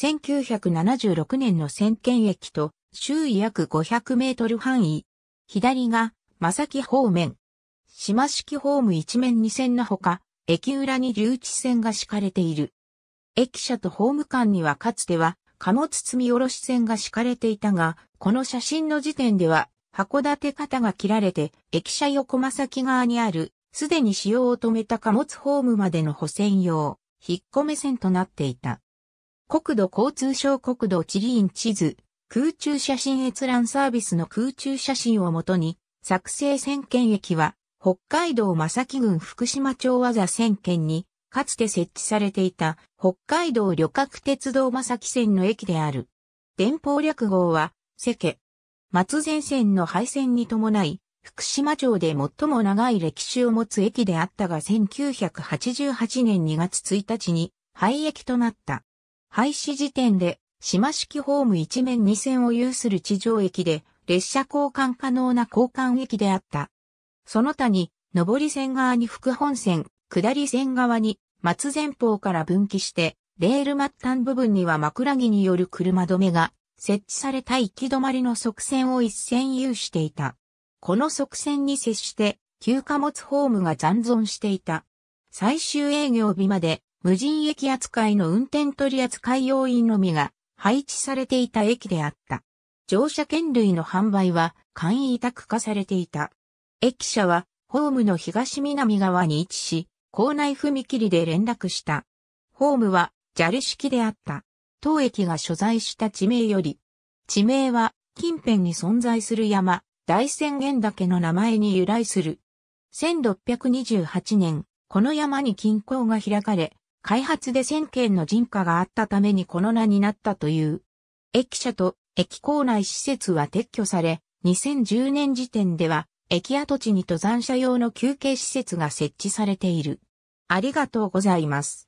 1976年の先見駅と周囲約500メートル範囲。左が、正木方面。島式ホーム一面二線のほか、駅裏に留置線が敷かれている。駅舎とホーム間にはかつては、貨物積み下ろし線が敷かれていたが、この写真の時点では、函館方が切られて、駅舎横間先側にある、すでに使用を止めた貨物ホームまでの補線用、引っ込め線となっていた。国土交通省国土地理院地図、空中写真閲覧サービスの空中写真をもとに、作成線検駅は、北海道正木郡福島町和座線検に、かつて設置されていた北海道旅客鉄道正木線の駅である。電報略号は、世家。松前線の廃線に伴い、福島町で最も長い歴史を持つ駅であったが1988年2月1日に廃駅となった。廃止時点で、島式ホーム一面二線を有する地上駅で、列車交換可能な交換駅であった。その他に、上り線側に副本線、下り線側に、松前方から分岐して、レール末端部分には枕木による車止めが設置された行き止まりの側線を一線有していた。この側線に接して、旧貨物ホームが残存していた。最終営業日まで無人駅扱いの運転取扱要員のみが配置されていた駅であった。乗車券類の販売は簡易委託化されていた。駅舎はホームの東南側に位置し、校内踏切で連絡した。ホームは JAL 式であった。当駅が所在した地名より、地名は近辺に存在する山、大仙原岳の名前に由来する。1628年、この山に近郊が開かれ、開発で1000件の人家があったためにこの名になったという。駅舎と駅構内施設は撤去され、2010年時点では、駅跡地に登山者用の休憩施設が設置されている。ありがとうございます。